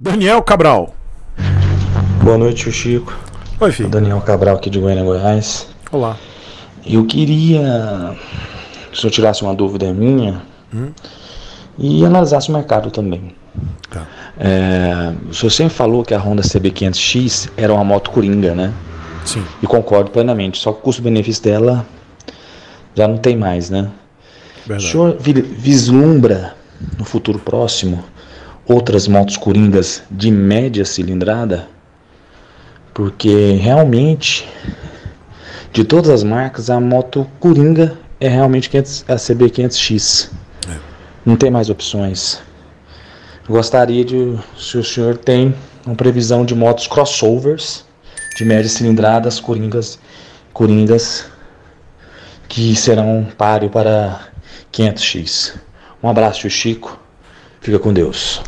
Daniel Cabral. Boa noite, Chico. Oi, filho. Daniel Cabral aqui de Goiânia, Goiás. Olá. Eu queria se eu tirasse uma dúvida minha hum? e analisasse o mercado também. Tá. É, o senhor sempre falou que a Honda CB500X era uma moto coringa, né? Sim. E concordo plenamente, só que o custo-benefício dela já não tem mais, né? Verdade. O senhor vislumbra no futuro próximo outras motos coringas de média cilindrada, porque realmente de todas as marcas a moto coringa é realmente 500, a CB500X. É. Não tem mais opções. Gostaria de, se o senhor tem uma previsão de motos crossovers de média cilindradas coringas, coringas que serão páreo para 500x. Um abraço, Chico. Fica com Deus.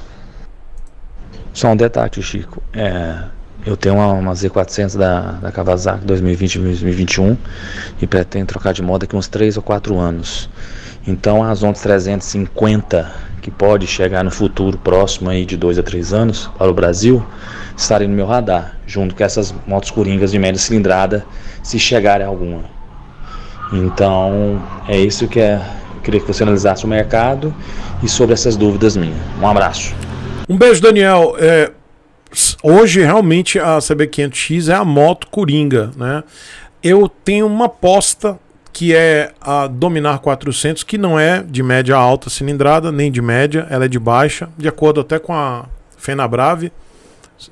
Só um detalhe, Chico. É, eu tenho uma, uma Z400 da, da Kawasaki 2020-2021 e pretendo trocar de moda daqui uns 3 ou 4 anos. Então as Zontes 350 que pode chegar no futuro próximo aí de 2 a 3 anos para o Brasil estarem no meu radar, junto com essas motos coringas de média cilindrada, se chegarem alguma. Então é isso que é, eu queria que você analisasse o mercado e sobre essas dúvidas minhas. Um abraço. Um beijo, Daniel. É, hoje, realmente, a CB500X é a moto coringa, né? Eu tenho uma aposta que é a Dominar 400, que não é de média alta cilindrada, nem de média, ela é de baixa, de acordo até com a Fena Brave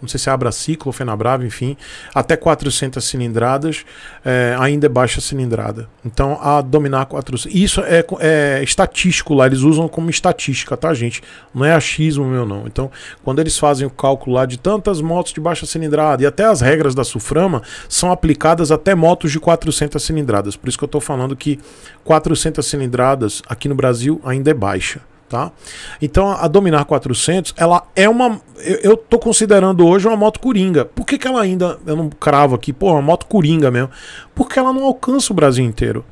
não sei se é Abra Ciclo, Fenabrava, enfim, até 400 cilindradas, é, ainda é baixa cilindrada. Então, a dominar 400. Isso é, é estatístico lá, eles usam como estatística, tá, gente? Não é achismo meu, não. Então, quando eles fazem o cálculo lá de tantas motos de baixa cilindrada e até as regras da Suframa são aplicadas até motos de 400 cilindradas. Por isso que eu estou falando que 400 cilindradas aqui no Brasil ainda é baixa. Tá? Então a Dominar 400 ela é uma eu, estou considerando hoje uma moto coringa. Por que, que ela ainda eu não cravo aqui? Pô, uma moto coringa mesmo? Porque ela não alcança o Brasil inteiro.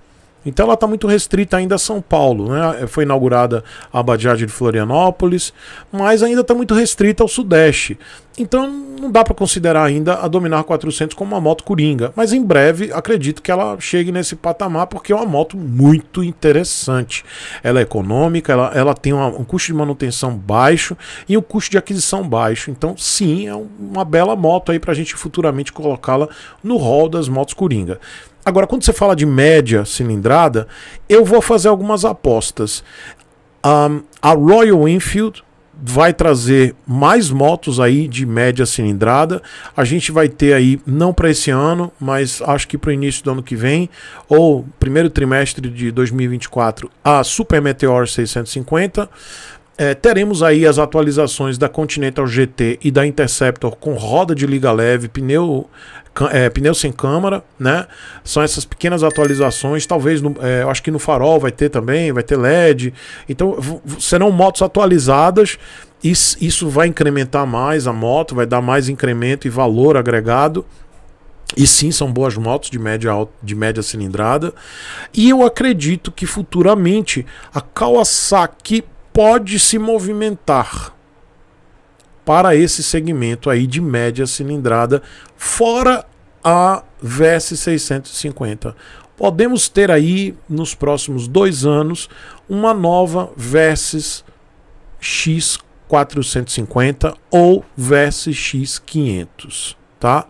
Então ela está muito restrita ainda a São Paulo. Né? É, foi inaugurada a Bajaj de Florianópolis, mas ainda está muito restrita ao Sudeste. Então não dá para considerar ainda a Dominar 400 como uma moto coringa, mas em breve acredito que ela chegue nesse patamar porque é uma moto muito interessante. Ela é econômica, ela, ela tem uma, um custo de manutenção baixo e um custo de aquisição baixo. Então sim, é uma bela moto aí para a gente futuramente colocá-la no hall das motos coringa. Agora, quando você fala de média cilindrada, eu vou fazer algumas apostas. Um, a Royal Enfield vai trazer mais motos aí de média cilindrada. A gente vai ter aí, não para esse ano, mas acho que para o início do ano que vem, ou primeiro trimestre de 2024, a Super Meteor 650. É, teremos aí as atualizações da Continental GT e da Interceptor com roda de liga leve, pneu, é, pneu sem câmara, né? São essas pequenas atualizações. Talvez, no, é, eu acho que no farol vai ter também, vai ter LED. Então, serão motos atualizadas. Isso, isso vai incrementar mais a moto, vai dar mais incremento e valor agregado. E sim, são boas motos de média, alta, de média cilindrada. E eu acredito que futuramente a Kawasaki pode se movimentar para esse segmento aí de média cilindrada, fora a VS650. Podemos ter aí nos próximos dois anos uma nova Versys X450 ou Versys X500, tá?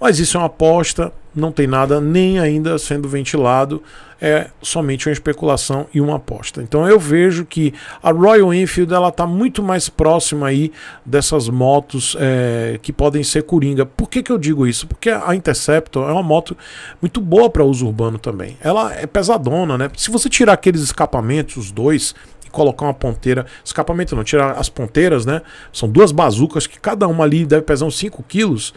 Mas isso é uma aposta, não tem nada nem ainda sendo ventilado, é somente uma especulação e uma aposta. Então eu vejo que a Royal Enfield ela está muito mais próxima aí dessas motos é, que podem ser coringa. Por que, que eu digo isso? Porque a Interceptor é uma moto muito boa para uso urbano também. Ela é pesadona, né? Se você tirar aqueles escapamentos, os dois, colocar uma ponteira, escapamento não, tirar as ponteiras, né? São duas bazucas que cada uma ali deve pesar uns 5 quilos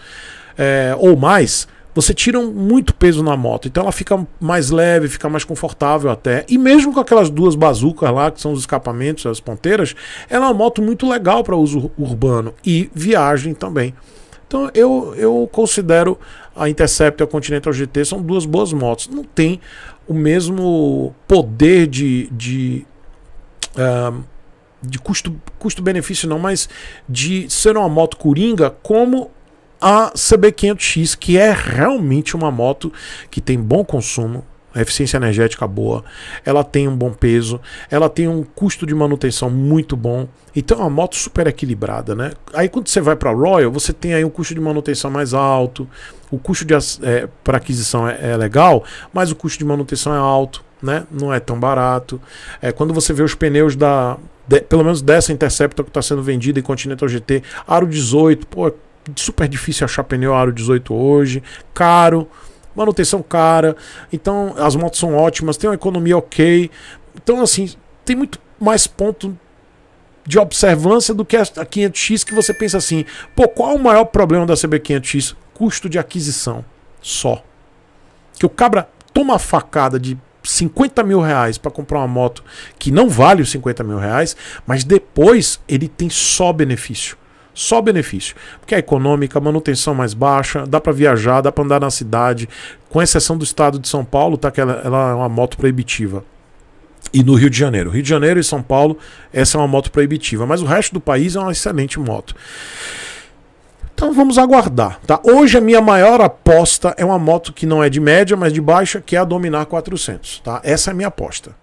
é, ou mais você tira muito peso na moto. Então ela fica mais leve, fica mais confortável até. E mesmo com aquelas duas bazucas lá, que são os escapamentos, as ponteiras, ela é uma moto muito legal para uso urbano e viagem também. Então eu, eu considero a Intercept e a Continental GT são duas boas motos. Não tem o mesmo poder de. de uh, de custo, custo-benefício não, mas de ser uma moto coringa como a CB500X, que é realmente uma moto que tem bom consumo, eficiência energética boa, ela tem um bom peso, ela tem um custo de manutenção muito bom. Então é uma moto super equilibrada, né? Aí quando você vai para Royal, você tem aí um custo de manutenção mais alto, o custo é, para aquisição é, é legal, mas o custo de manutenção é alto, né? Não é tão barato. É, quando você vê os pneus da de, pelo menos dessa Interceptor que está sendo vendida em Continental GT, aro 18, pô, super difícil achar pneu aro 18 hoje, caro, manutenção cara. Então as motos são ótimas, tem uma economia ok. Então assim, tem muito mais ponto de observância do que a 500X que você pensa assim, pô, qual é o maior problema da CB500X? Custo de aquisição, só. Que o cabra toma facada de 50 mil reais para comprar uma moto que não vale os 50 mil reais, mas depois ele tem só benefício. Só benefício. Porque é econômica, manutenção mais baixa, dá para viajar, dá para andar na cidade, com exceção do estado de São Paulo, tá? Que ela, ela é uma moto proibitiva e no Rio de Janeiro. Rio de Janeiro e São Paulo, essa é uma moto proibitiva, mas o resto do país é uma excelente moto. Então vamos aguardar, tá? Hoje a minha maior aposta é uma moto que não é de média, mas de baixa, que é a Dominar 400, tá? Essa é a minha aposta.